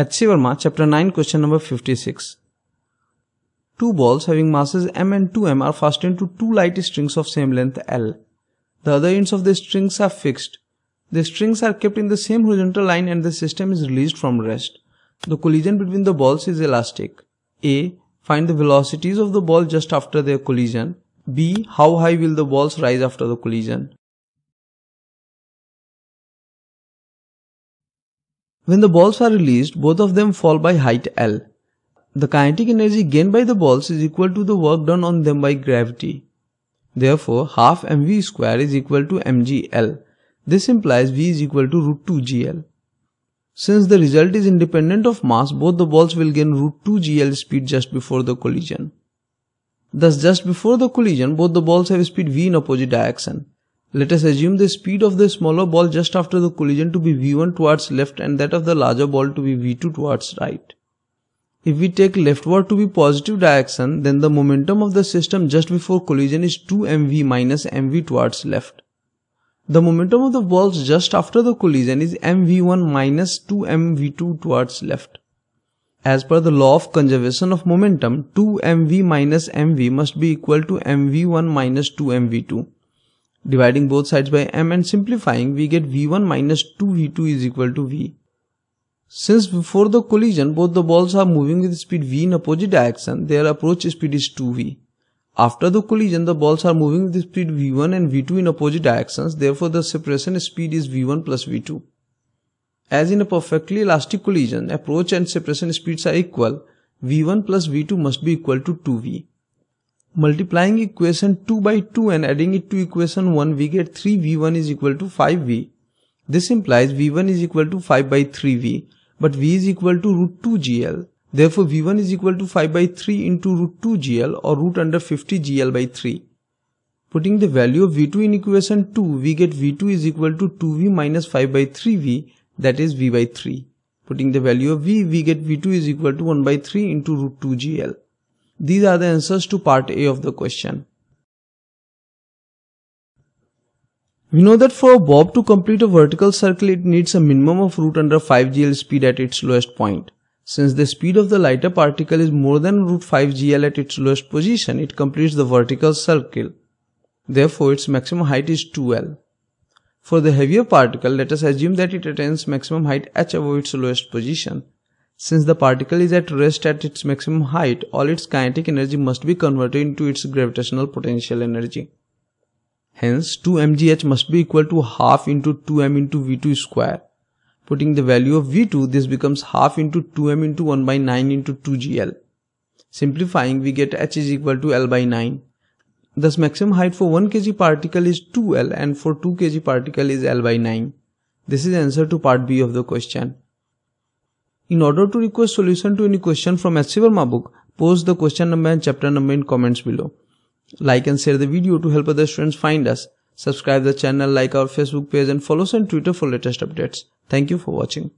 H.C. Verma, Chapter 9, Question number 56. Two balls having masses m and 2m are fastened to two light strings of same length L. The other ends of the strings are fixed. The strings are kept in the same horizontal line and the system is released from rest. The collision between the balls is elastic. A. Find the velocities of the ball just after their collision. B. How high will the balls rise after the collision? When the balls are released, both of them fall by height L. The kinetic energy gained by the balls is equal to the work done on them by gravity. Therefore, half mv square is equal to mgl. This implies v is equal to root 2 gl. Since the result is independent of mass, both the balls will gain root 2 gl speed just before the collision. Thus, just before the collision, both the balls have speed v in opposite direction. Let us assume the speed of the smaller ball just after the collision to be v1 towards left and that of the larger ball to be v2 towards right. If we take leftward to be positive direction, then the momentum of the system just before collision is 2mv minus mv towards left. The momentum of the balls just after the collision is mv1 minus 2mv2 towards left. As per the law of conservation of momentum, 2mv minus mv must be equal to mv1 minus 2mv2 Dividing both sides by m and simplifying we get v1 minus 2v2 is equal to v. Since before the collision both the balls are moving with speed v in opposite direction their approach speed is 2v. After the collision the balls are moving with speed v1 and v2 in opposite directions therefore the separation speed is v1 plus v2. As in a perfectly elastic collision approach and separation speeds are equal v1 plus v2 must be equal to 2v. Multiplying equation 2 by 2 and adding it to equation 1 we get 3v1 is equal to 5v. This implies v1 is equal to 5 by 3v but v is equal to root 2 gl. Therefore v1 is equal to 5 by 3 into root 2 gl or root under 50 gl by 3. Putting the value of v2 in equation 2 we get v2 is equal to 2v minus 5 by 3v that is v by 3. Putting the value of v we get v2 is equal to 1 by 3 into root 2 gl. These are the answers to part A of the question. We know that for a bob to complete a vertical circle it needs a minimum of root under 5 GL speed at its lowest point. Since the speed of the lighter particle is more than root 5 GL at its lowest position, it completes the vertical circle. Therefore, its maximum height is 2L. For the heavier particle, let us assume that it attains maximum height h above its lowest position. Since the particle is at rest at its maximum height, all its kinetic energy must be converted into its gravitational potential energy. Hence, 2mgh must be equal to half into 2m into v2 square. Putting the value of v2, this becomes half into 2m into 1 by 9 into 2gl. Simplifying, we get h is equal to l by 9. Thus, maximum height for 1 kg particle is 2l and for 2 kg particle is l by 9. This is answer to part B of the question. In order to request solution to any question from SC Verma book, post the question number and chapter number in comments below. Like and share the video to help other students find us. Subscribe the channel, like our Facebook page and follow us on Twitter for latest updates. Thank you for watching.